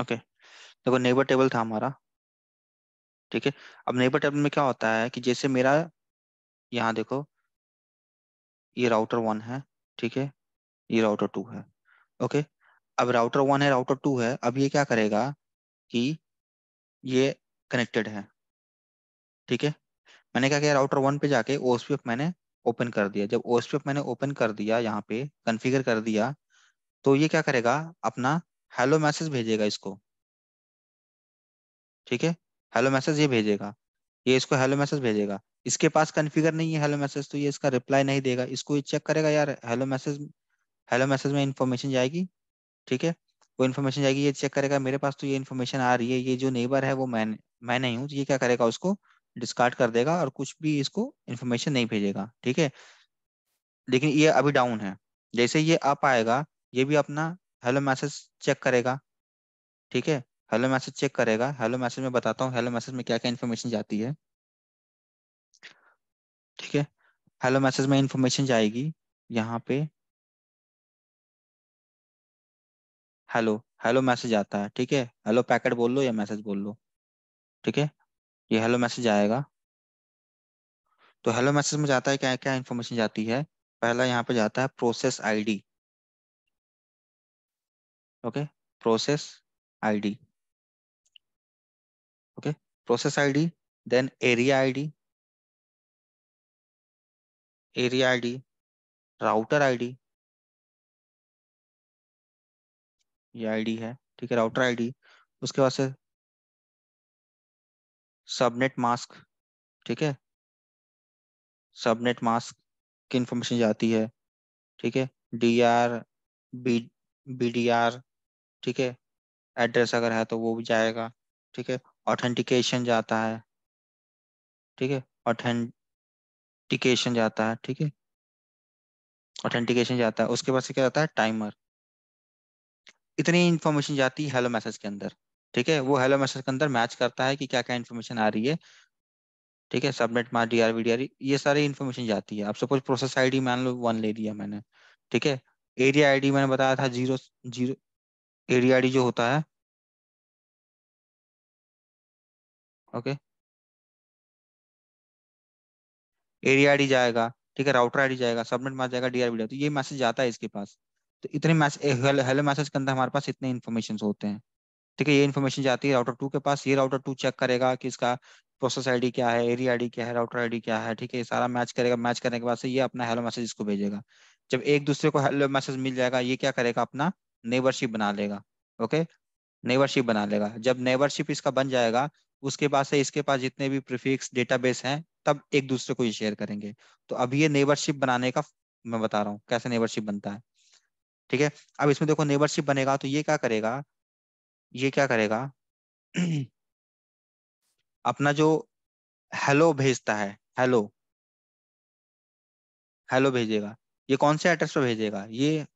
Okay देखो neighbour table था हमारा ठीक है अब नेबर टेबल में क्या होता है कि जैसे मेरा यहाँ देखो ये राउटर वन है ठीक है ये राउटर टू है ओके अब राउटर वन है राउटर टू है अब ये क्या करेगा कि ये कनेक्टेड है ठीक है मैंने क्या किया राउटर वन पे जाके ओ मैंने ओपन कर दिया जब ओ मैंने ओपन कर दिया यहाँ पे कन्फिगर कर दिया तो ये क्या करेगा अपना हेलो मैसेज भेजेगा इसको ठीक है हेलो मैसेज ये भेजेगा ये इसको हेलो मैसेज भेजेगा इसके पास कन्फिगर नहीं है हेलो मैसेज तो ये इसका रिप्लाई नहीं देगा इसको ये चेक करेगा यार हेलो मैसेज हेलो मैसेज में इन्फॉर्मेशन जाएगी ठीक है वो इन्फॉर्मेशन जाएगी ये चेक करेगा मेरे पास तो ये इन्फॉर्मेशन आ रही है ये जो नेबर है वो मैं मैं नहीं हूँ ये क्या करेगा उसको डिस्कार्ड कर देगा और कुछ भी इसको इन्फॉर्मेशन नहीं भेजेगा ठीक है लेकिन ये अभी डाउन है जैसे ये अप आएगा ये भी अपना हेलो मैसेज चेक करेगा ठीक है हेलो मैसेज चेक करेगा हेलो मैसेज में बताता हूँ हेलो मैसेज में क्या क्या इन्फॉर्मेशन जाती है ठीक है हेलो मैसेज में इन्फॉर्मेशन जाएगी यहाँ पे हेलो हेलो मैसेज आता है ठीक है हेलो पैकेट बोल लो या मैसेज बोल लो ठीक है ये हेलो मैसेज आएगा तो हेलो मैसेज में जाता है क्या क्या इन्फॉर्मेशन जाती है पहला यहाँ पे जाता है process ID okay process id okay process id then area id area id router D ये आईडी है ठीक है राउटर आईडी उसके बाद से सबनेट मास्क ठीक है सबनेट मास्क की इंफॉर्मेशन जाती है ठीक है डी आर बी बी ठीक है एड्रेस अगर है तो वो भी जाएगा ठीक है ऑथेंटिकेशन जाता है ठीक है ऑथेंटिकेशन जाता है ठीक है ऑथेंटिकेशन जाता है उसके बाद से क्या जाता है टाइमर इतनी इन्फॉर्मेशन जाती है हेलो मैसेज के अंदर ठीक है वो हेलो मैसेज के अंदर मैच करता है कि क्या क्या इन्फॉर्मेशन आ रही है ठीक है सबमिट मार डी आर ये सारी इन्फॉर्मेशन जाती है आप सपोज प्रोसेस आईडी मान लो वन ले लिया मैंने ठीक है एरिया आईडी मैंने बताया था जीरो जीरो एरिया आईडी जो होता है ओके एरिया आईडी जाएगा ठीक है राउटर आईडी जाएगा सबनेट मार जाएगा डीआरबी तो ये मैसेज जाता है इसके पास तो इतने मैसेज हेलो मैसेज के अंदर हमारे पास इतने इन्फॉर्मेशन होते हैं ठीक है ये इन्फॉर्मेशन जाती है राउटर टू के पास ये राउटर टू चेक करेगा कि इसका प्रोसेस आईडी क्या है एरिया आईडी क्या है राउटर आईडी क्या है ठीक है सारा मैच करेगा मैच करने के बाद से ये अपना हेलो मैसेज इसको भेजेगा जब एक दूसरे को हेलो मैसेज मिल जाएगा ये क्या करेगा अपना नेबरशिप बना लेगा ओके नेबरशिप बना लेगा जब नेबरशिप इसका बन जाएगा उसके बाद से इसके पास जितने भी प्रिफिक्स डेटाबेस हैं तब एक दूसरे को ये शेयर करेंगे तो अब ये नेबरशिप बनाने का मैं बता रहा हूँ कैसे नेबरशिप बनता है ठीक है अब इसमें देखो नेबरशिप बनेगा तो ये क्या करेगा ये क्या करेगा अपना जो हेलो भेजता है हेलो हेलो भेजेगा ये कौन से एड्रेस पर भेजेगा ये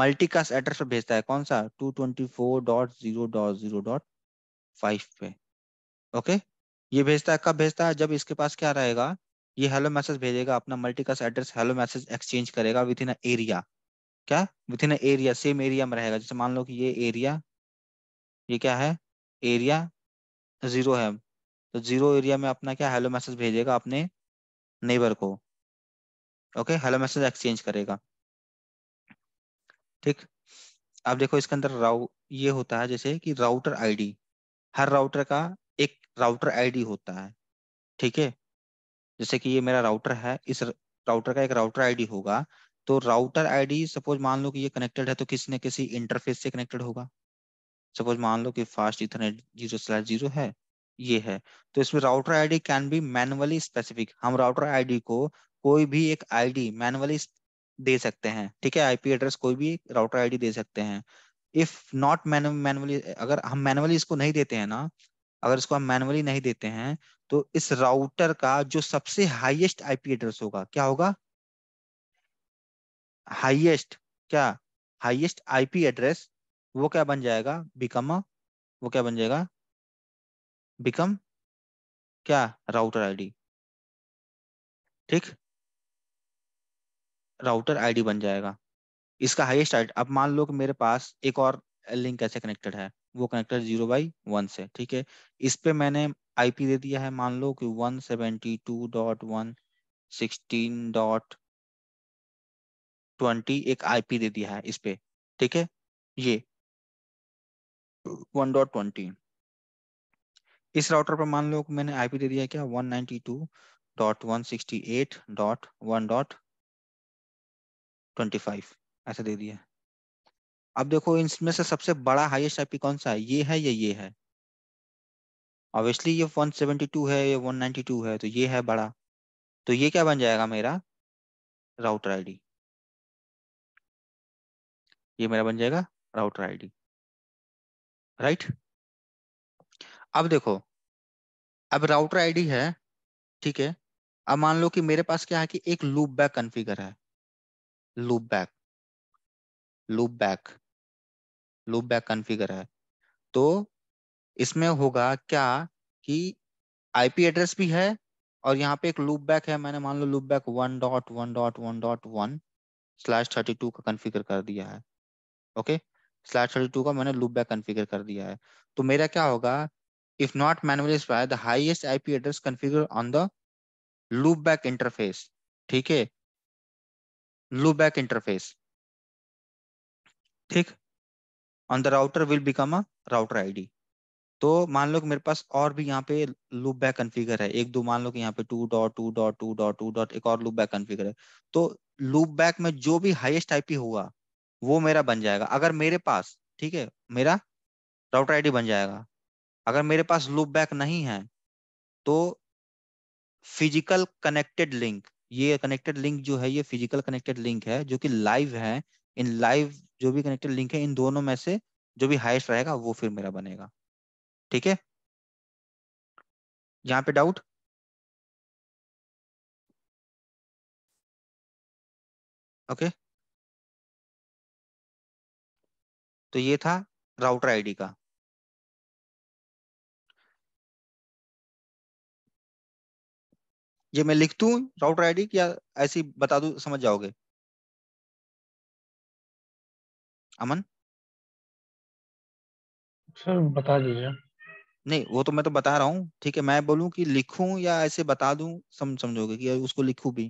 मल्टीकास्ट एड्रेस पर भेजता है कौन सा two twenty four dot zero dot zero dot five पे ओके ये भेजता है कब भेजता है जब इसके पास क्या रहेगा ये हेलो मैसेज भेजेगा अपना multicast address hello message exchange करेगा विद इन एरिया क्या within area same area में रहेगा जैसे मान लो कि ये एरिया ये क्या है एरिया जीरो है तो जीरो एरिया में अपना क्या हेलो मैसेज भेजेगा अपने नेबर को ओके हेलो मैसेज एक्सचेंज करेगा ठीक अब देखो इसके अंदर राउ ये होता है जैसे कि राउटर आईडी हर राउटर का एक राउटर आईडी होता है ठीक है जैसे कि ये मेरा राउटर है इस राउटर का एक राउटर आईडी होगा तो राउटर आईडी सपोज मान लो कि ये कनेक्टेड है तो किसी न किसी इंटरफेस से कनेक्टेड होगा सपोज मान लो कि fast ethernet zero slash zero है ये है तो इसमें router ID can be manually specific हम राउटर आईडी को कोई भी एक आईडी मैनुअली दे सकते हैं ठीक है आईपी एड्रेस कोई भी राउटर आईडी दे सकते हैं इफ नॉट मैनुअली अगर हम मैनुअली इसको नहीं देते हैं ना अगर इसको हम मैनुअली नहीं देते हैं तो इस राउटर का जो सबसे हाईएस्ट आईपी एड्रेस होगा क्या होगा हाईएस्ट क्या हाईएस्ट आईपी एड्रेस वो क्या बन जाएगा बिकम वो क्या बन जाएगा बिकम क्या राउटर आईडी ठीक राउटर आईडी बन जाएगा इसका हाईएस्ट आईडी अब मान लो कि मेरे पास एक और लिंक ऐसे कनेक्टेड है वो कनेक्टेड जीरो बाई वन से ठीक है इस पे मैंने आईपी दे दिया है मान लो कि one seventy two dot one sixteen dot twenty एक आईपी दे दिया है इस पे ठीक है ये वन डॉट ट्वेंटी इस राउटर पर मान लो मैंने आईपी दे दिया क्या फाइव ऐसा दे दिया अब देखो इसमें से सबसे बड़ा हाईएस्ट आईपी कौन सा है ये है या ये है ऑब्वियसली ये 172 है ये 192 है तो ये है बड़ा तो ये क्या बन जाएगा मेरा राउटर आईडी ये मेरा बन जाएगा राउटर आईडी राइट right? अब देखो अब राउटर आईडी है ठीक है अब मान लो कि मेरे पास क्या है कि एक लूप बैक कन्फिगर है loopback loopback loopback configure है तो इसमें होगा क्या कि आईपी एड्रेस भी है और यहाँ पे एक लूप बैक है मैंने मान लो loopback one dot one dot one dot one slash thirty two का कन्फिगर कर दिया है ओके स्लैश थर्टी टू का मैंने लूप बैक कन्फिगर कर दिया है तो मेरा क्या होगा if not manually specified, the highest IP address configured on the loopback interface. theek hai loopback interface. theek on the router will become a router ID. तो मान लो कि मेरे पास और भी यहाँ पे लूप बैक कन्फिगर है एक दो मान लो कि यहाँ पे two dot two dot two dot two dot एक और लूप बैक कन्फिगर है तो लूप बैक में जो भी हाईएस्ट आईपी होगा वो मेरा बन जाएगा अगर मेरे पास ठीक है मेरा राउटर आईडी बन जाएगा अगर मेरे पास लूप बैक नहीं है तो फिजिकल कनेक्टेड लिंक ये कनेक्टेड लिंक जो है ये फिजिकल कनेक्टेड लिंक है जो कि लाइव है इन लाइव जो भी कनेक्टेड लिंक है इन दोनों में से जो भी हाइस्ट रहेगा वो फिर मेरा बनेगा ठीक है यहाँ पे डाउट ओके okay. तो ये था राउटर आईडी का ये मैं लिख दू राउटर आईडी या ऐसी बता दू समझ जाओगे अमन सर बता दीजिए नहीं वो तो मैं तो बता रहा हूँ ठीक है मैं बोलूँ कि लिखूं या ऐसे बता दू सम, समझोगे कि उसको लिखूं भी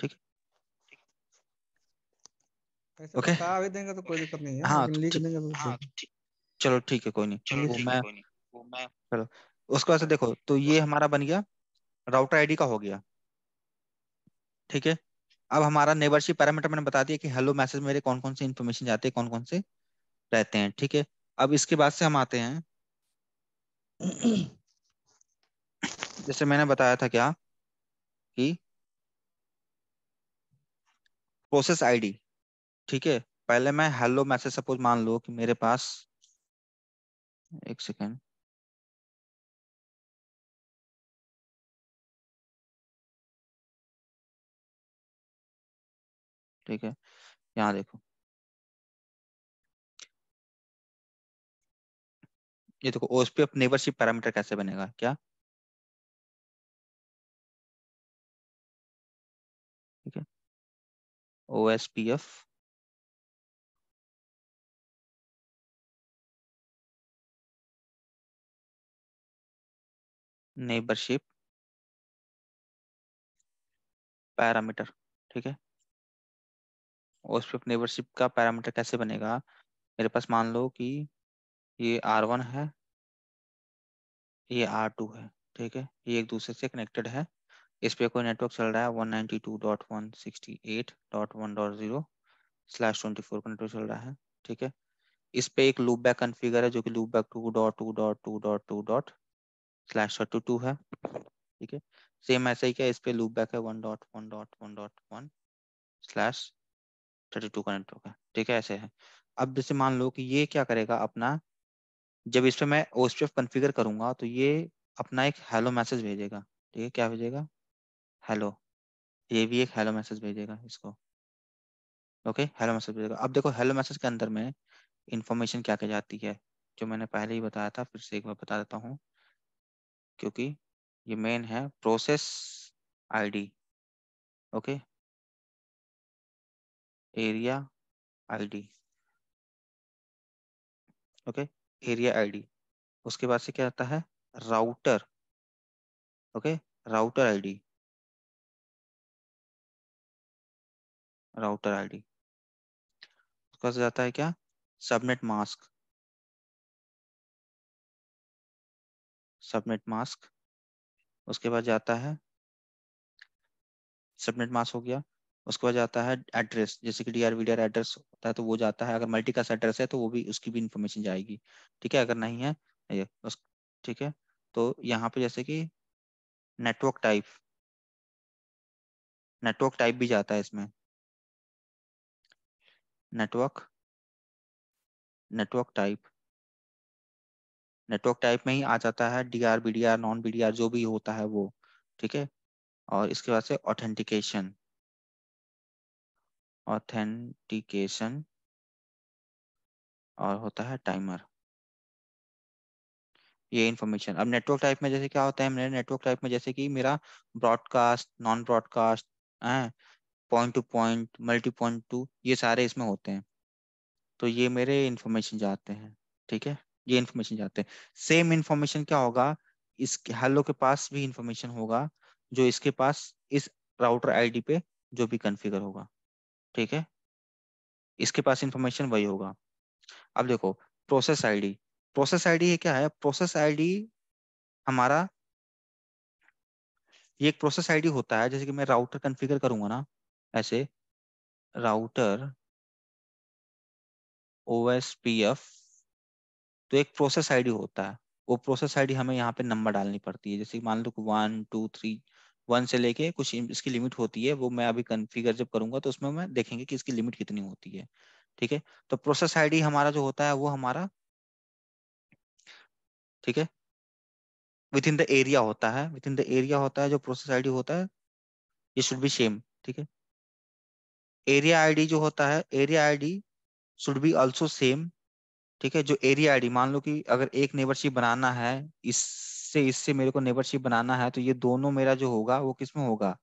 ठीक ओके okay? तो कोई दिक्कत नहीं है हाँ, लिख देंगे तो हाँ, चलो ठीक है कोई नहीं चलो मैं घूमना चलो उसके बाद से देखो तो ये हाँ। हमारा बन गया राउटर आईडी का हो गया ठीक है अब हमारा नेबरशिप पैरामीटर मैंने बता दिया कि हेलो मैसेज मेरे कौन कौन से इन्फॉर्मेशन जाते हैं कौन कौन से रहते हैं ठीक है अब इसके बाद से हम आते हैं जैसे मैंने बताया था क्या कि प्रोसेस आईडी ठीक है पहले मैं हेलो मैसेज सपोज मान लो कि मेरे पास एक सेकेंड ठीक है यहाँ देखो ये देखो ओएसपी ऑफ नेबरशिप पैरामीटर कैसे बनेगा क्या ठीक है ओएसपी ऑफ नेबरशिप पैरामीटर ठीक है और उस पर नेबरशिप का पैरामीटर कैसे बनेगा मेरे पास मान लो कि ये आर वन है ये आर टू है ठीक है ये एक दूसरे से कनेक्टेड है इस पर कोई नेटवर्क चल रहा है 192.168.1.0 स्लैश 24 का नेटवर्क चल रहा है ठीक है इस पर एक लूप बैक कन्फिगर है जो कि loopback two dot two dot two dot two dot slash thirty two है ठीक है सेम ऐसा ही क्या इस पर लूप बैक है one dot one dot one dot one slash thirty two connect होगा ठीक है ऐसे है अब जैसे मान लो कि ये क्या करेगा अपना जब इस पर मैं ओ कॉन्फ़िगर करूंगा तो ये अपना एक हेलो मैसेज भेजेगा ठीक है क्या भेजेगा हेलो ये भी एक हेलो मैसेज भेजेगा इसको ओके हेलो मैसेज भेजेगा अब देखो हेलो मैसेज के अंदर में इंफॉर्मेशन क्या क्या जाती है जो मैंने पहले ही बताया था फिर से एक बार बता देता हूँ क्योंकि ये मेन है process ID okay area id okay area ID उसके बाद से क्या आता है router okay router ID router ID उसका जाता है क्या सबनेट मास्क सबनेट मास्क उसके बाद जाता है सबनेट मास्क हो गया उसके बाद जाता है एड्रेस जैसे कि D R D R address होता है तो वो जाता है अगर मल्टी कास्ट एड्रेस है तो वो भी उसकी भी इंफॉर्मेशन जाएगी ठीक है अगर नहीं है ये ठीक है तो यहाँ पे जैसे कि नेटवर्क टाइप नेटवर्क टाइप भी जाता है इसमें network network type network type में ही आ जाता है D R B D R non B D R जो भी होता है वो ठीक है और इसके बाद से ऑथेंटिकेशन ऑथेंटिकेशन और होता है टाइमर ये इन्फॉर्मेशन अब नेटवर्क टाइप में जैसे क्या होता है मेरे नेटवर्क टाइप में जैसे कि मेरा broadcast non broadcast point to point multi point to ये सारे इसमें होते हैं तो ये मेरे इन्फॉर्मेशन जाते हैं ठीक है ये इन्फॉर्मेशन जाते हैं सेम इन्फॉर्मेशन क्या होगा इस हेलो के पास भी इंफॉर्मेशन होगा जो इसके पास इस राउटर आईडी पे जो भी कॉन्फ़िगर होगा ठीक है इसके पास इंफॉर्मेशन वही होगा अब देखो प्रोसेस आईडी प्रोसेस आईडी क्या है प्रोसेस आईडी हमारा ये एक प्रोसेस आईडी होता है जैसे कि मैं राउटर कॉन्फ़िगर करूंगा ना ऐसे router O S P F तो एक प्रोसेस आईडी होता है वो प्रोसेस आईडी हमें यहाँ पे नंबर डालनी पड़ती है जैसे मान लो वन टू थ्री वन से लेके कुछ इसकी लिमिट होती है वो मैं अभी कन्फिगर जब करूंगा तो उसमें मैं देखेंगे कि इसकी लिमिट कितनी होती है ठीक है तो प्रोसेस आईडी हमारा जो होता है वो हमारा ठीक है विद इन द एरिया होता है विद इन द एरिया होता है जो प्रोसेस आईडी होता है ये शुड बी सेम ठीक है एरिया आईडी जो होता है area ID should be also same ठीक है जो एरिया आईडी मान लो कि अगर एक नेबरशिप बनाना है इस इससे इससे मेरे को नेबरशिप बनाना है तो ये दोनों मेरा जो होगा वो किस में होगा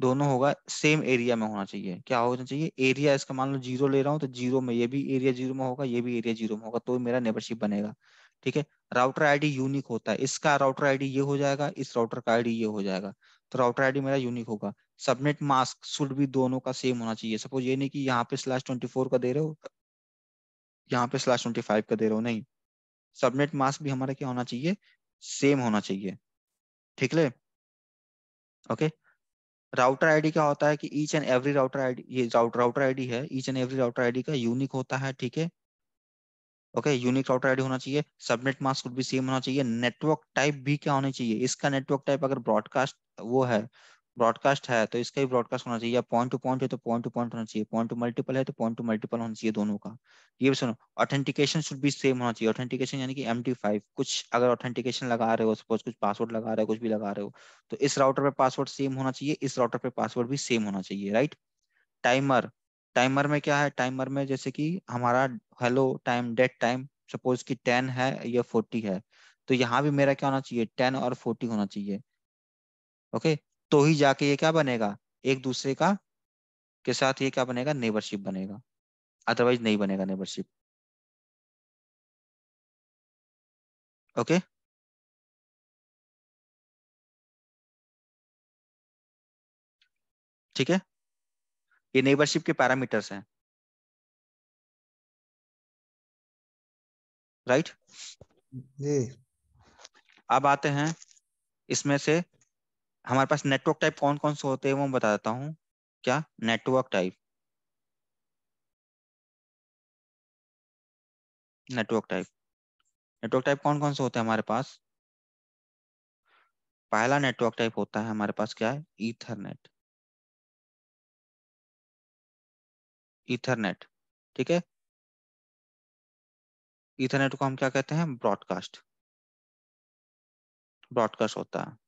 दोनों होगा सेम एरिया में होना चाहिए क्या होना चाहिए एरिया इसका मान लो जीरो ले रहा हूँ तो जीरो में ये भी एरिया जीरो में होगा ये भी एरिया जीरो में होगा तो मेरा नेबरशिप बनेगा ठीक है राउटर आईडी यूनिक होता है इसका राउटर आईडी ये हो जाएगा इस राउटर का आईडी ये हो जाएगा तो राउटर आईडी मेरा यूनिक होगा सबनेट मास्क शुड भी दोनों का सेम होना चाहिए सपोज ये नहीं कि यहाँ पे स्लैश ट्वेंटी फोर का दे रहे हो यहाँ पे स्लैश ट्वेंटी फाइव का दे रहे हो नहीं सबनेट मास्क भी हमारा क्या होना चाहिए सेम होना चाहिए ठीक है ओके राउटर आईडी क्या होता है कि each and every router ID ये राउटर आईडी है each and every router ID का यूनिक होता है ठीक है ओके यूनिक राउटर आईडी होना चाहिए सबनेट मास्क भी सेम होना चाहिए नेटवर्क टाइप भी क्या होना चाहिए इसका नेटवर्क टाइप अगर ब्रॉडकास्ट वो है ब्रॉडकास्ट है तो इसका भी ब्रॉडकास्ट होना चाहिए पॉइंट टू पॉइंट है तो पॉइंट टू पॉइंट होना चाहिए पॉइंट टू मल्टीपल है तो पॉइंट टू मल्टीपल होना चाहिए दोनों का ये भी सुनो ऑथेंटिकेशन शुड भी सेम होना चाहिए ऑथेंटिकेशन यानी कि एम कुछ अगर ऑथेंटिकेशन लगा रहे हो सपोज कुछ पासवर्ड लगा रहे हो कुछ भी लगा रहे हो तो इस राउटर पर पासवर्ड सेम होना चाहिए इस राउटर पर पासवर्ड भी सेम होना चाहिए राइट टाइमर टाइमर में क्या है टाइमर में जैसे कि हमारा hello time dead time suppose की टेन है या फोर्टी है तो यहाँ भी मेरा क्या होना चाहिए टेन और फोर्टी होना चाहिए ओके okay? तो ही जाके ये क्या बनेगा एक दूसरे का के साथ ये क्या बनेगा नेबरशिप बनेगा अदरवाइज नहीं बनेगा नेबरशिप ओके ठीक है ये नेबरशिप के पैरामीटर्स हैं राइट right? जी अब आते हैं इसमें से हमारे पास नेटवर्क टाइप कौन कौन से होते हैं वो मैं बता देता हूँ क्या network type network type network type कौन कौन से होते हैं हमारे पास पहला नेटवर्क टाइप होता है हमारे पास क्या है ईथरनेट ईथरनेट ठीक है ईथरनेट को हम क्या कहते हैं ब्रॉडकास्ट ब्रॉडकास्ट होता है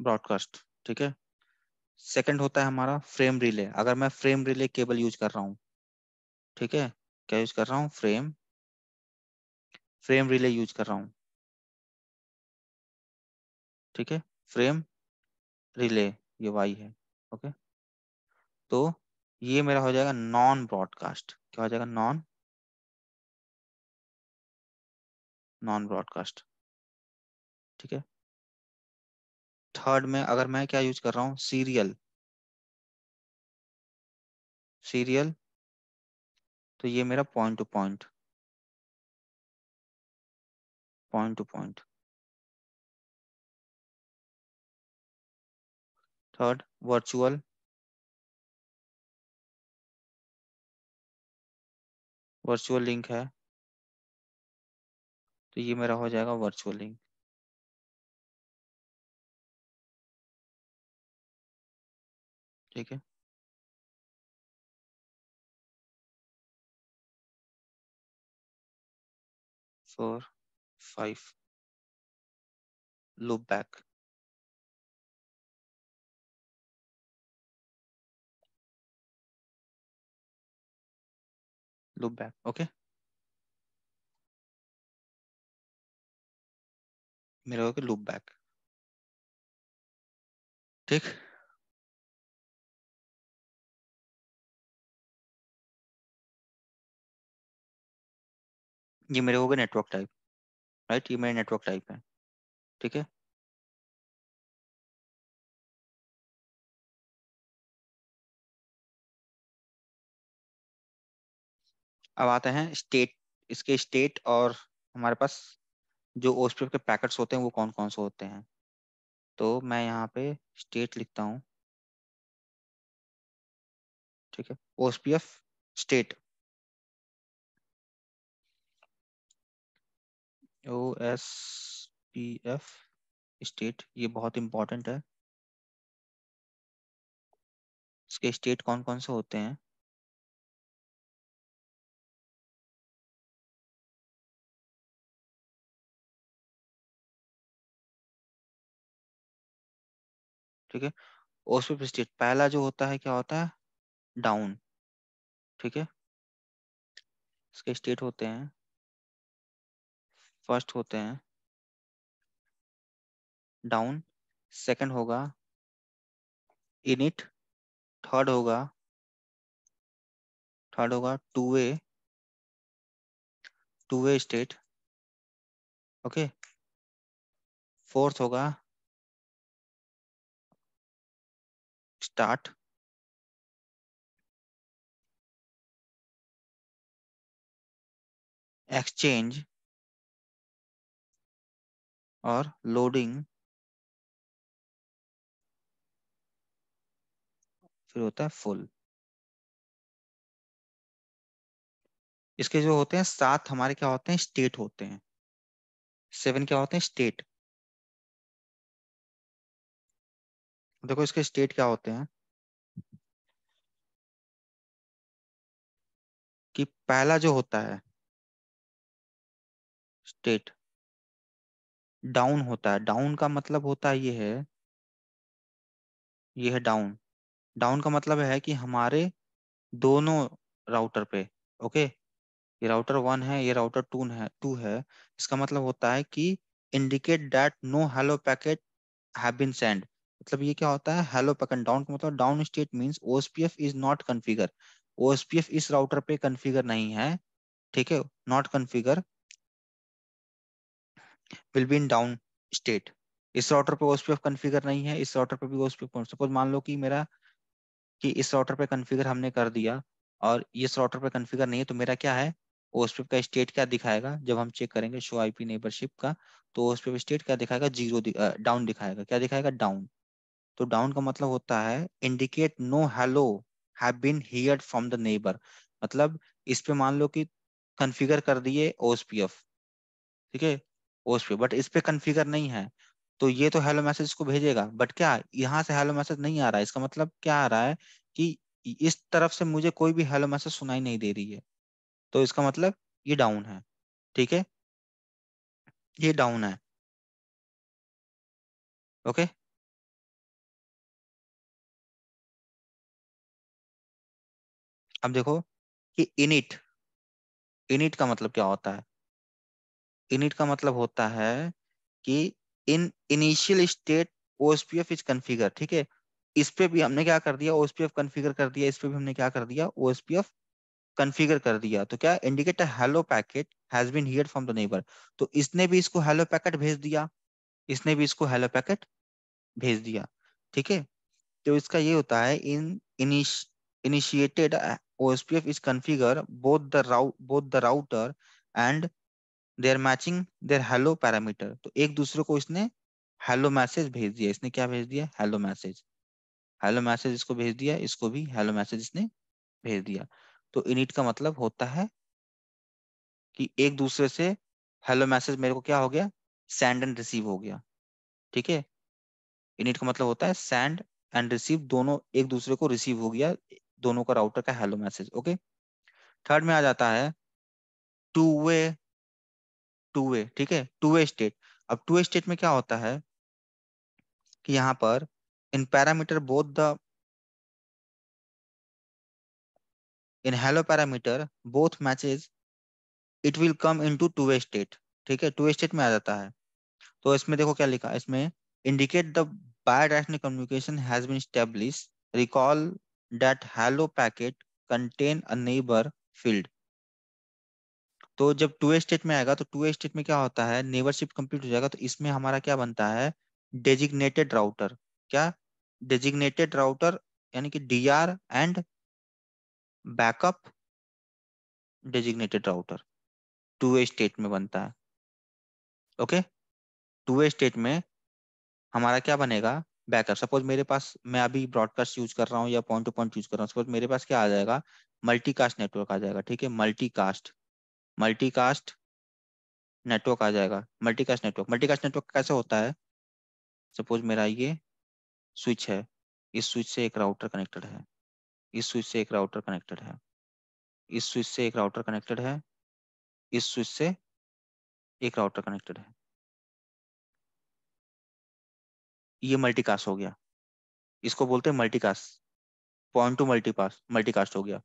ब्रॉडकास्ट ठीक है सेकंड होता है हमारा फ्रेम रिले अगर मैं फ्रेम रिले केबल यूज कर रहा हूँ ठीक है क्या यूज कर रहा हूँ फ्रेम फ्रेम रिले यूज कर रहा हूँ ठीक है फ्रेम रिले ये वाई है ओके तो ये मेरा हो जाएगा नॉन ब्रॉडकास्ट क्या हो जाएगा नॉन नॉन ब्रॉडकास्ट ठीक है थर्ड में अगर मैं क्या यूज कर रहा हूं सीरियल सीरियल तो ये मेरा point to point point to point third virtual virtual link है तो ये मेरा हो जाएगा वर्चुअल लिंक ठीक है four five loopback loopback okay मेरा लुप बैक ठीक ये मेरे हो गए नेटवर्क टाइप राइट ये मेरे नेटवर्क टाइप है ठीक है अब आते हैं स्टेट इसके स्टेट और हमारे पास जो ओस्प्रिप के पैकेट्स होते हैं वो कौन कौन से होते हैं तो मैं यहाँ पे स्टेट लिखता हूँ ठीक है OSPF state O S P F state ये बहुत इम्पोर्टेंट है इसके स्टेट कौन कौन से होते हैं ठीक है ओसपिप स्टेट पहला जो होता है क्या होता है डाउन ठीक है इसके स्टेट होते हैं फर्स्ट होते हैं डाउन सेकंड होगा इनिट थर्ड होगा थर्ड होगा two way two way state okay fourth होगा स्टार्ट एक्सचेंज or loading फिर होता है फुल इसके जो होते हैं सात हमारे क्या होते हैं स्टेट होते हैं सेवन क्या होते हैं स्टेट देखो इसके स्टेट क्या होते हैं कि पहला जो होता है स्टेट डाउन होता है डाउन का मतलब होता है ये है ये है डाउन डाउन का मतलब है कि हमारे दोनों राउटर पे ओके ये राउटर वन है ये राउटर टू है टू है इसका मतलब होता है कि indicate that no hello packet have been send मतलब ये क्या होता है हेलो पैकेट डाउन का मतलब down state means OSPF is not configure OSPF इस राउटर पे कॉन्फ़िगर नहीं है ठीक है not configure will be in down state इस राउटर पे ओएसपीएफ कॉन्फ़िगर नहीं है इस राउटर पे भी ओएसपीएफ सपोज मान लो कि मेरा कि इस राउटर पे कॉन्फ़िगर हमने कर दिया और इस राउटर पे कॉन्फ़िगर नहीं है तो मेरा क्या है ओएसपीएफ का स्टेट क्या दिखाएगा जब हम चेक करेंगे शो आईपी नेबरशिप का तो ओएसपीएफ स्टेट क्या दिखाएगा जीरो डाउन दिखाएगा क्या दिखाएगा डाउन तो डाउन का मतलब होता है indicate no hello have been heard from the neighbour मतलब इस पे मान लो कि कॉन्फ़िगर कर दिए ओएसपीएफ ठीक है उस पे बट इस पे कन्फिगर नहीं है तो ये तो हेलो मैसेज को भेजेगा बट क्या यहाँ से हेलो मैसेज नहीं आ रहा है इसका मतलब क्या आ रहा है कि इस तरफ से मुझे कोई भी हेलो मैसेज सुनाई नहीं दे रही है तो इसका मतलब ये डाउन है ठीक है ये डाउन है ओके अब देखो कि इनिट इनिट का मतलब क्या होता है इनिट का मतलब होता है कि in initial state OSPF is configure ठीक है इस पे भी हमने क्या कर दिया ओएसपीएफ कन्फिगर कर दिया इस पे भी हमने क्या कर दिया ओएसपीएफ कन्फिगर कर दिया तो क्या indicate hello packet has been hear from the neighbour तो इसने भी इसको हेलो पैकेट भेज दिया इसने भी इसको हेलो पैकेट भेज दिया ठीक है तो इसका ये होता है in initiated OSPF is configure both the route both the router and they are matching their hello parameter तो एक दूसरे को इसने हेलो मैसेज भेज दिया इसने क्या भेज दिया हेलो मैसेज हेलो मैसेज इसको भेज दिया इसको भी हेलो मैसेज इसने भेज दिया तो इनिट का मतलब होता है कि एक दूसरे से हेलो मैसेज मेरे को क्या हो गया सेंड एंड रिसीव हो गया ठीक है इनिट का मतलब होता है सेंड एंड रिसीव दोनों एक दूसरे को रिसीव हो गया दोनों का राउटर का हेलो मैसेज ओके थर्ड में आ जाता है टू वे टू वे ठीक है टू वे स्टेट अब टू वे स्टेट में क्या होता है कि यहाँ पर in parameter both the in hello parameter both matches it will come into two way state ठीक है टू वे स्टेट में आ जाता है तो इसमें देखो क्या लिखा इसमें indicate the bidirectional communication has been establish recall that hello packet contain a neighbour field तो जब टू स्टेट में आएगा तो टू स्टेट में क्या होता है नेबरशिप कंप्लीट हो जाएगा तो इसमें हमारा क्या बनता है डेजिग्नेटेड राउटर क्या डेजिग्नेटेड राउटर यानी कि D R and backup designated router two way state में बनता है ओके टू ए स्टेट में हमारा क्या बनेगा बैकअप सपोज मेरे पास मैं अभी ब्रॉडकास्ट यूज कर रहा हूँ या पॉइंट टू पॉइंट यूज कर रहा हूँ सपोज मेरे पास क्या आ जाएगा मल्टीकास्ट नेटवर्क आ जाएगा ठीक है मल्टीकास्ट मल्टीकास्ट नेटवर्क आ जाएगा मल्टीकास्ट नेटवर्क मल्टीकास्ट नेटवर्क कैसे होता है सपोज मेरा ये स्विच है इस स्विच से एक राउटर कनेक्टेड है इस स्विच से एक राउटर कनेक्टेड है इस स्विच से एक राउटर कनेक्टेड है इस स्विच से एक राउटर कनेक्टेड है ये मल्टीकास्ट हो गया इसको बोलते हैं multicast point to multipass multicast हो गया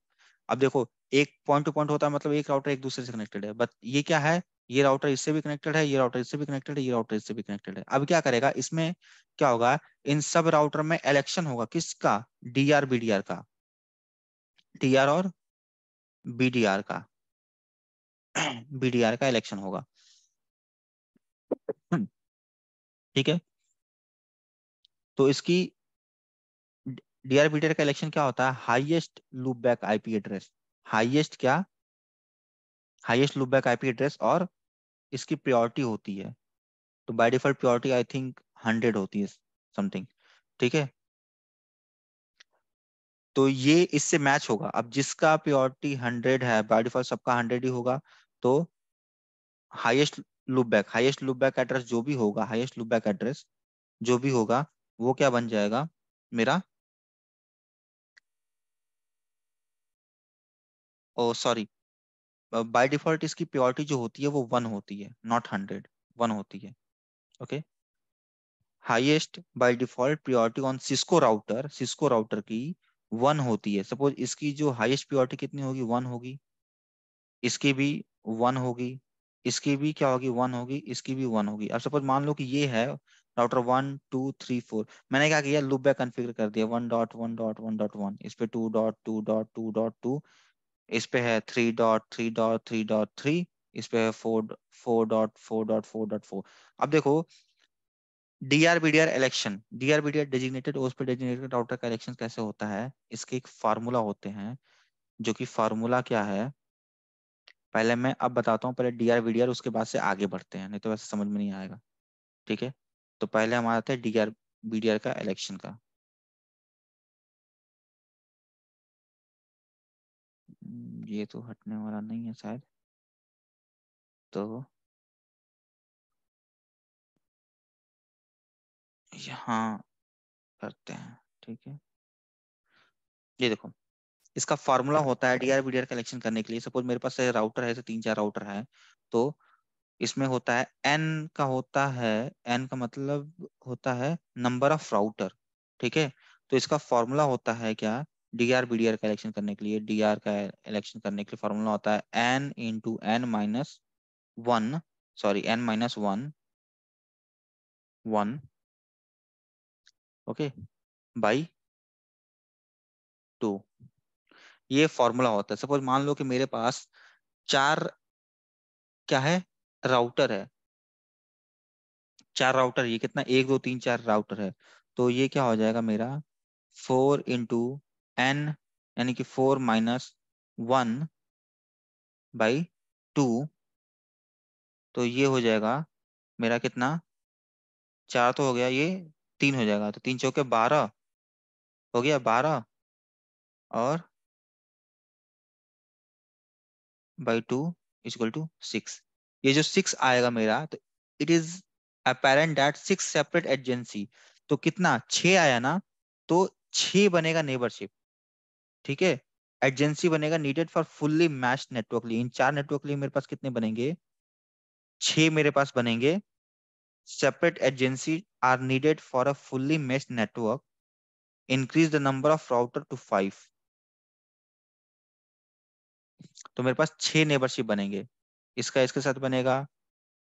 अब देखो एक पॉइंट टू पॉइंट होता है मतलब एक राउटर एक दूसरे से कनेक्टेड है बट ये क्या है ये राउटर इससे भी कनेक्टेड है ये राउटर इससे भी कनेक्टेड है ये राउटर इससे भी कनेक्टेड है अब क्या करेगा इसमें क्या होगा इन सब राउटर में इलेक्शन होगा किसका डीआर बीडीआर का डीआर और बीडीआर का बीडीआर का इलेक्शन होगा ठीक है तो इसकी डीआर बीटर का इलेक्शन क्या होता है highest loopback IP address highest क्या highest loopback IP address और इसकी प्रियोरिटी होती है तो by default priority I think hundred होती है समथिंग ठीक है तो ये इससे मैच होगा अब जिसका प्योरिटी हंड्रेड है बाय डिफॉल्ट सबका हंड्रेड ही होगा तो highest loopback highest loopback address जो भी होगा हाईएस्ट लूप बैक एड्रेस जो भी होगा वो क्या बन जाएगा मेरा सॉरी बाय डिफॉल्ट इसकी प्योरिटी जो होती है वो वन होती है नॉट हंड्रेड वन होती है okay highest by default priority on Cisco router Cisco router की वन होती है सपोज इसकी जो हाईएस्ट प्योरिटी कितनी होगी वन होगी इसकी भी वन होगी इसकी भी क्या होगी वन होगी इसकी भी वन होगी अब सपोज मान लो कि ये है router one two three four मैंने क्या किया लूप बैक कन्फिगर कर दिया one dot one dot one dot one इस पे two dot two dot two dot two इस पे है three dot three dot three dot three इस पे है four four dot four dot four dot four अब देखो डीआरबीडीआर इलेक्शन डीआरबीडीआर डेजिग्नेटेड उस पर डेजिग्नेटेड राउटर का इलेक्शन कैसे होता है इसके एक फार्मूला होते हैं जो कि फार्मूला क्या है पहले मैं अब बताता हूँ पहले डीआरबीडीआर उसके बाद से आगे बढ़ते हैं नहीं तो वैसे समझ में नहीं आएगा ठीक है तो पहले हमारा था डीआरबीडीआर का इलेक्शन का ये तो हटने वाला नहीं है शायद तो यहाँ करते हैं ठीक है ये देखो इसका फॉर्मूला होता है डीआर वीडीआर कलेक्शन करने के लिए सपोज मेरे पास राउटर है तीन चार राउटर है तो इसमें होता है एन का होता है एन का मतलब होता है नंबर ऑफ राउटर ठीक है तो इसका फॉर्मूला होता है क्या D R B D R का इलेक्शन करने के लिए डी आर का इलेक्शन करने के लिए फॉर्मूला होता है N into N minus one sorry N minus one one okay by two ये फॉर्मूला होता है सपोज मान लो कि मेरे पास चार क्या है राउटर है चार राउटर ये कितना एक दो तीन चार राउटर है तो ये क्या हो जाएगा मेरा फोर इंटू एन यानी कि four minus one by two तो ये हो जाएगा मेरा कितना चार तो हो गया ये तीन हो जाएगा तो तीन चौके बारह हो गया बारह और by two equal two six ये जो सिक्स आएगा मेरा तो it is apparent that six separate adjacency तो कितना छ आया ना तो छ बनेगा नेबरशिप ठीक है एजेंसी बनेगा needed for fully match network लिए इन चार नेटवर्क लिए मेरे पास कितने बनेंगे छह मेरे पास बनेंगे separate adjacency are needed for a fully meshed network increase the number of router to five तो मेरे पास छह नेबरशिप बनेंगे इसका इसके साथ बनेगा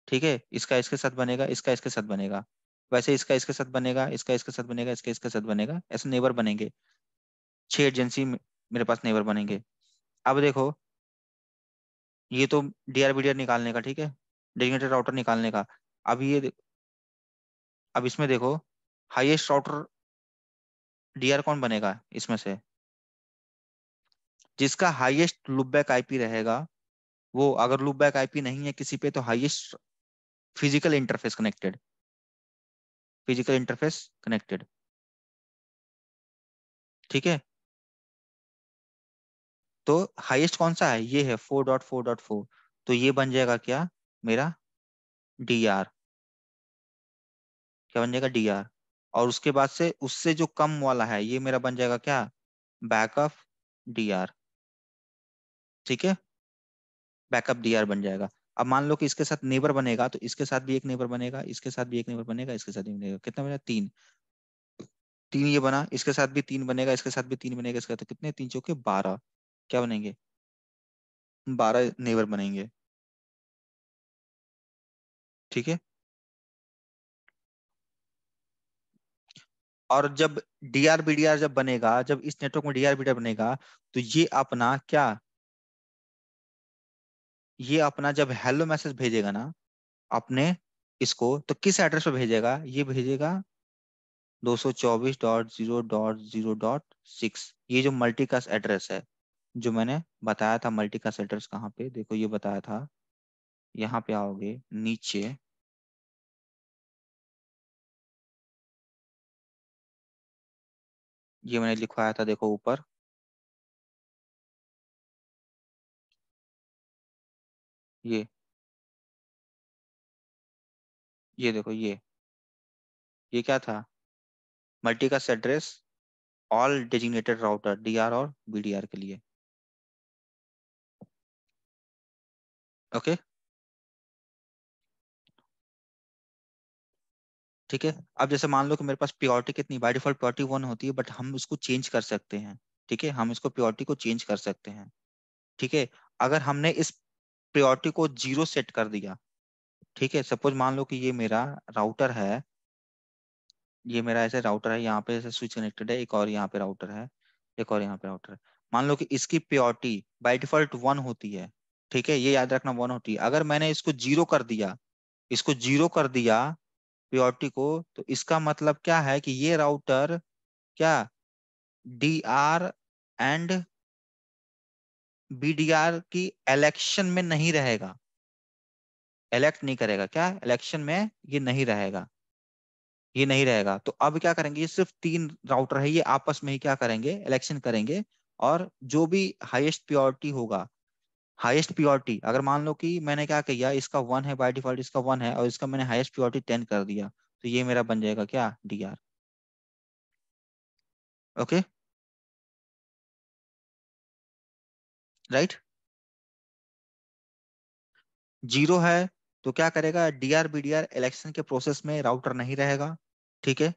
ठीक है इसका इसके साथ बनेगा इसका इसके साथ बनेगा वैसे इसका इसके साथ बनेगा इसका इसके साथ बनेगा इसका इसके साथ बनेगा ऐसे नेबर बनेंगे छह एजेंसी मेरे पास नेबर बनेंगे अब देखो ये तो डीआरबीडीआर निकालने का ठीक है डेजिग्नेटेड राउटर निकालने का अब ये अब इसमें देखो हाईएस्ट राउटर डीआर कौन बनेगा इसमें से जिसका हाईएस्ट लुपबैक आईपी रहेगा वो अगर लुपबैक आईपी नहीं है किसी पे तो highest physical interface connected physical interface connected ठीक है तो हाईएस्ट कौन सा है ये है four dot four dot four तो ये बन जाएगा क्या मेरा डी आर क्या बन जाएगा डी आर और उसके बाद से उससे जो कम वाला है ये मेरा बन जाएगा क्या बैकअप डी आर ठीक है बैकअप डी आर बन जाएगा अब मान लो कि इसके साथ नेबर बनेगा तो इसके साथ भी एक नेबर बनेगा इसके साथ भी एक नेबर बनेगा इसके साथ भी बनेगा कितना बनेगा तीन तीन ये बना इसके साथ भी तीन बनेगा इसके साथ भी तीन बनेगा इसके साथ कितने तीन चौके बारह क्या बनेंगे बारह नेबर बनेंगे ठीक है और जब डी बीडीआर जब बनेगा जब इस नेटवर्क में डी बीडीआर बनेगा तो ये अपना क्या ये अपना जब हेलो मैसेज भेजेगा ना अपने इसको तो किस एड्रेस पर भेजेगा ये भेजेगा सिक्स ये जो मल्टीकास्ट एड्रेस है जो मैंने बताया था मल्टी कंसल्टर्स कहाँ पे देखो ये बताया था यहाँ पे आओगे नीचे ये मैंने लिखवाया था देखो ऊपर ये ये देखो ये ये क्या था का address all designated router DR और बीडीआर के लिए ओके ठीक है अब जैसे मान लो कि मेरे पास प्योरिटी कितनी बाई डिफॉल्ट प्योरिटी वन होती है बट हम उसको चेंज कर सकते हैं ठीक है हम इसको प्योरिटी को चेंज कर सकते हैं ठीक है अगर हमने इस प्योरिटी को जीरो सेट कर दिया ठीक है सपोज मान लो कि ये मेरा राउटर है ये मेरा ऐसे राउटर है यहाँ पे ऐसे स्विच कनेक्टेड है एक और यहाँ पे राउटर है एक और यहाँ पे राउटर है मान लो कि इसकी प्योरिटी बाई डिफॉल्ट वन होती है ठीक है ये याद रखना वन होती है अगर मैंने इसको जीरो कर दिया इसको जीरो कर दिया प्योरिटी को तो इसका मतलब क्या है कि ये राउटर क्या डी आर एंड आर की इलेक्शन में नहीं रहेगा इलेक्ट नहीं करेगा क्या इलेक्शन में ये नहीं रहेगा ये नहीं रहेगा तो अब क्या करेंगे ये सिर्फ तीन राउटर है ये आपस में ही क्या करेंगे इलेक्शन करेंगे और जो भी हाईएस्ट प्योरिटी होगा हाईएस्ट प्योरिटी अगर मान लो कि मैंने क्या किया इसका वन है बाय डिफॉल्ट इसका वन है और इसका मैंने हाईएस्ट प्योरिटी टेन कर दिया तो ये मेरा बन जाएगा क्या D R okay right zero है तो क्या करेगा डीआर बीडीआर इलेक्शन के प्रोसेस में राउटर नहीं रहेगा ठीक है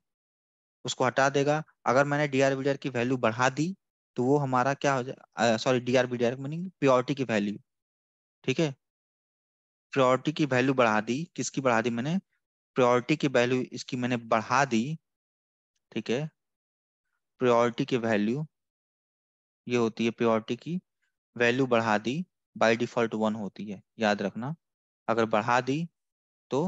उसको हटा देगा अगर मैंने डीआर बीडीआर की वैल्यू बढ़ा दी तो वो हमारा क्या हो जाए sorry D R B D R meaning priority की वैल्यू ठीक है प्योरिटी की वैल्यू बढ़ा दी किसकी बढ़ा दी मैंने प्योरिटी की वैल्यू इसकी मैंने बढ़ा दी ठीक है प्योरिटी की वैल्यू ये होती है प्योरिटी की वैल्यू बढ़ा दी बाय डिफॉल्ट वन होती है याद रखना अगर बढ़ा दी तो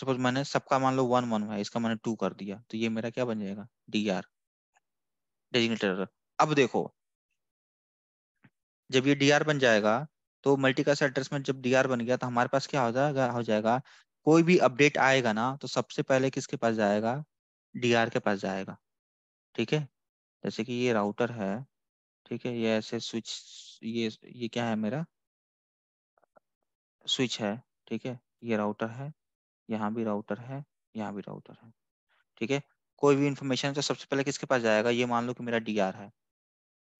सपोज मैंने सबका मान लो वन वन है इसका मैंने टू कर दिया तो ये मेरा क्या बन जाएगा डी आर डेजिग्नेटर अब देखो जब ये डीआर बन जाएगा तो मल्टीकास्ट एड्रेस में जब डीआर बन गया तो हमारे पास क्या हो जाएगा हो जाएगा कोई भी अपडेट आएगा ना तो सबसे पहले किसके पास जाएगा डीआर के पास जाएगा ठीक है जैसे कि ये राउटर है ठीक है ये ऐसे स्विच ये ये क्या है मेरा स्विच है ठीक है ये राउटर है यहाँ भी राउटर है यहाँ भी राउटर है ठीक है कोई भी इन्फॉर्मेशन है तो सबसे पहले किसके पास जाएगा ये मान लो कि मेरा डी है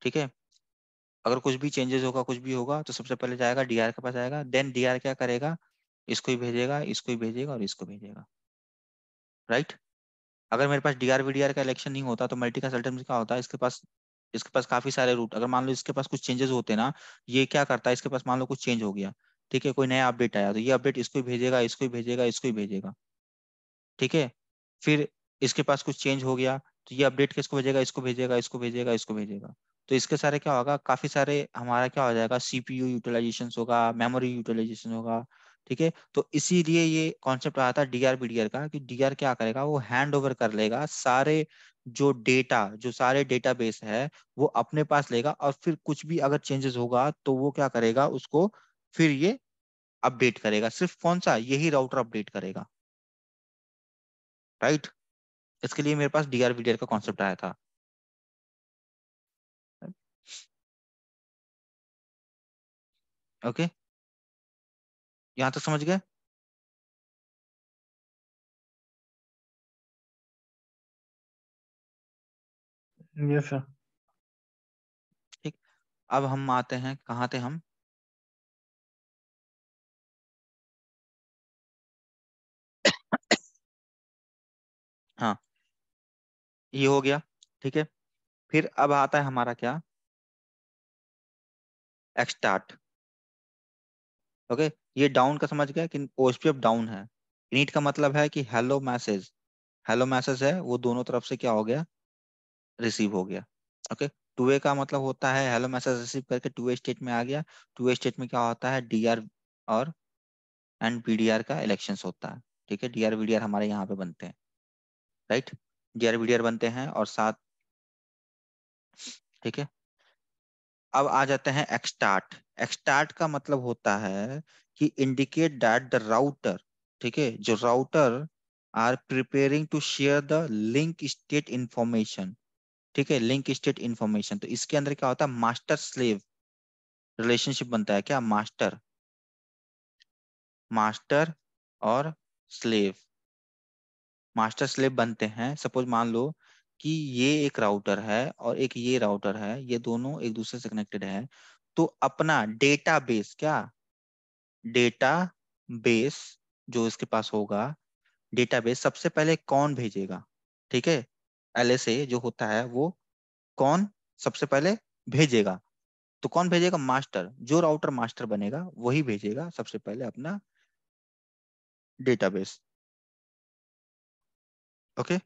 ठीक है अगर कुछ भी चेंजेस होगा कुछ भी होगा तो सबसे पहले जाएगा डी के पास जाएगा देन डी क्या करेगा इसको ही भेजेगा इसको ही भेजेगा और इसको भेजेगा राइट अगर मेरे पास डी आर का इलेक्शन नहीं होता तो मल्टी कंसल्टेंट का होता है इसके पास इसके पास काफी सारे रूट अगर मान लो इसके पास कुछ चेंजेस होते ना ये क्या करता है इसके पास मान लो कुछ चेंज हो गया ठीक है कोई नया अपडेट आया तो ये अपडेट इसको ही भेजेगा इसको ही भेजेगा इसको ही भेजेगा ठीक है फिर इसके पास कुछ चेंज हो गया तो ये अपडेट किसको भेजेगा इसको भेजेगा इसको भेजेगा इसको भेजेगा तो इसके सारे क्या होगा काफी सारे हमारा क्या हो जाएगा सीपीयू यूटिलाइजेशन होगा मेमोरी यूटिलाइजेशन होगा ठीक है तो इसीलिए ये कॉन्सेप्ट आया था डीआर का कि डीआर क्या करेगा वो हैंड ओवर कर लेगा सारे जो डेटा जो सारे डेटाबेस है वो अपने पास लेगा और फिर कुछ भी अगर चेंजेस होगा तो वो क्या करेगा उसको फिर ये अपडेट करेगा सिर्फ कौन सा यही राउटर अपडेट करेगा राइट इसके लिए मेरे पास डी आर डी आर का कॉन्सेप्ट आया था ओके okay? यहां तक तो समझ गए यस सर ठीक अब हम आते हैं कहाँ थे हम ये हो गया ठीक है फिर अब आता है हमारा क्या एक्सटार्ट ओके ये डाउन का समझ गया कि ओएसपीएफ डाउन है इनिट का मतलब है कि हेलो मैसेज हेलो मैसेज है वो दोनों तरफ से क्या हो गया रिसीव हो गया ओके टू ए का मतलब होता है हेलो मैसेज रिसीव करके टू ए स्टेट में आ गया टू ए स्टेट में क्या होता है डीआर और एंड पीडीआर का इलेक्शन होता है ठीक है डीआर वीडीआर हमारे यहाँ पे बनते हैं राइट गियर वीडियर बनते हैं और साथ ठीक है अब आ जाते हैं एक्सटार्ट एक्सटार्ट का मतलब होता है कि इंडिकेट दैट द राउटर ठीक है जो router are preparing to share the link state information ठीक है लिंक स्टेट इंफॉर्मेशन तो इसके अंदर क्या होता है मास्टर स्लेव रिलेशनशिप बनता है क्या मास्टर मास्टर और स्लेव मास्टर स्लेब बनते हैं सपोज मान लो कि ये एक राउटर है और एक ये राउटर है ये दोनों एक दूसरे से कनेक्टेड है तो अपना डेटा बेस क्या डेटा बेस जो इसके पास होगा डेटा बेस सबसे पहले कौन भेजेगा ठीक है एल जो होता है वो कौन सबसे पहले भेजेगा तो कौन भेजेगा मास्टर जो राउटर मास्टर बनेगा वही भेजेगा सबसे पहले अपना डेटाबेस Okay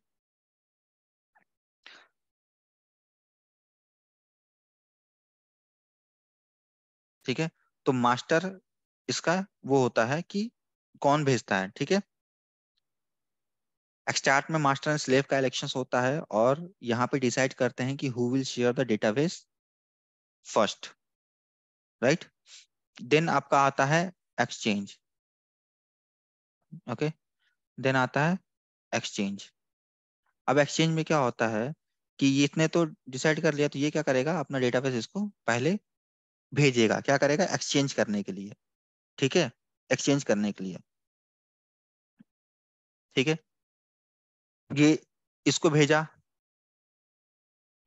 ठीक है तो मास्टर इसका वो होता है कि कौन भेजता है ठीक है एक्सटार्ट में मास्टर एंड स्लेव का इलेक्शन होता है और यहाँ पे डिसाइड करते हैं कि who will share the database first right then आपका आता है एक्सचेंज ओके देन आता है एक्सचेंज अब एक्सचेंज में क्या होता है कि ये इसने तो डिसाइड कर लिया तो ये क्या करेगा अपना डेटाबेस इसको पहले भेजेगा क्या करेगा एक्सचेंज करने के लिए ठीक है एक्सचेंज करने के लिए ठीक है ये इसको भेजा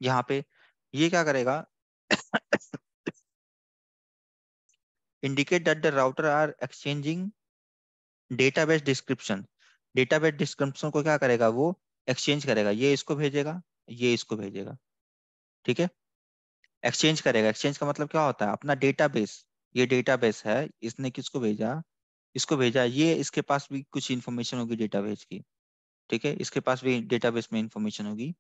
यहाँ पे ये क्या करेगा indicate that the router are exchanging database description database description को क्या करेगा वो एक्सचेंज करेगा ये इसको भेजेगा ये इसको भेजेगा ठीक है एक्सचेंज करेगा एक्सचेंज का मतलब क्या होता है अपना डेटाबेस ये डेटाबेस है इसने किसको भेजा इसको भेजा ये इसके पास भी कुछ इन्फॉर्मेशन होगी डेटाबेस की ठीक है इसके पास भी डेटाबेस में इन्फॉर्मेशन होगी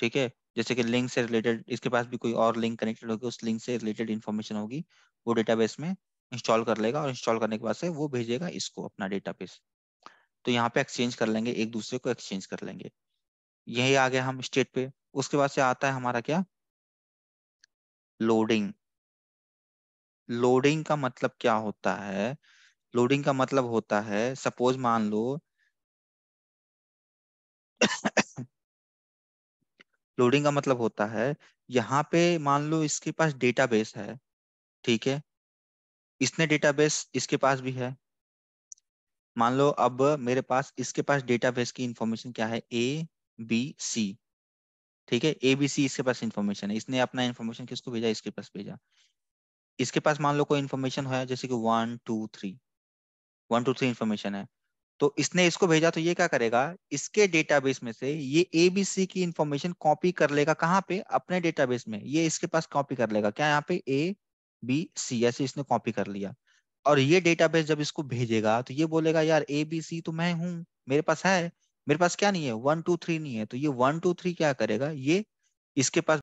ठीक है जैसे कि लिंक से रिलेटेड इसके पास भी कोई और लिंक कनेक्टेड होगी उस लिंक से रिलेटेड इन्फॉर्मेशन होगी वो डेटाबेस में इंस्टॉल कर लेगा और इंस्टॉल करने के बाद से वो भेजेगा इसको अपना डेटाबेस तो यहाँ पे एक्सचेंज कर लेंगे एक दूसरे को एक्सचेंज कर लेंगे यही आ गया हम स्टेट पे उसके बाद से आता है हमारा क्या लोडिंग लोडिंग का मतलब क्या होता है लोडिंग का मतलब होता है सपोज मान लो लोडिंग का मतलब होता है यहाँ पे मान लो इसके पास डेटाबेस है ठीक है इसने डेटाबेस इसके पास भी है मान लो अब मेरे पास इसके पास डेटाबेस की इंफॉर्मेशन क्या है ए बी सी ठीक है ए बी सी इसके पास इंफॉर्मेशन है इसने अपना इंफॉर्मेशन किसको भेजा इसके पास भेजा इसके पास मान लो कोई इन्फॉर्मेशन हो जैसे कि one two three one two three information है तो इसने इसको भेजा तो ये क्या करेगा इसके डेटाबेस में से ये ए बी सी की इंफॉर्मेशन कॉपी कर लेगा कहाँ पे अपने डेटाबेस में ये इसके पास कॉपी कर लेगा क्या यहाँ पे ए बी सी ऐसे इसने कॉपी कर लिया और ये डेटाबेस जब इसको भेजेगा तो ये बोलेगा यार ए बी सी तो मैं हूं मेरे पास है मेरे पास क्या नहीं है वन टू थ्री नहीं है तो ये वन टू थ्री क्या करेगा ये इसके पास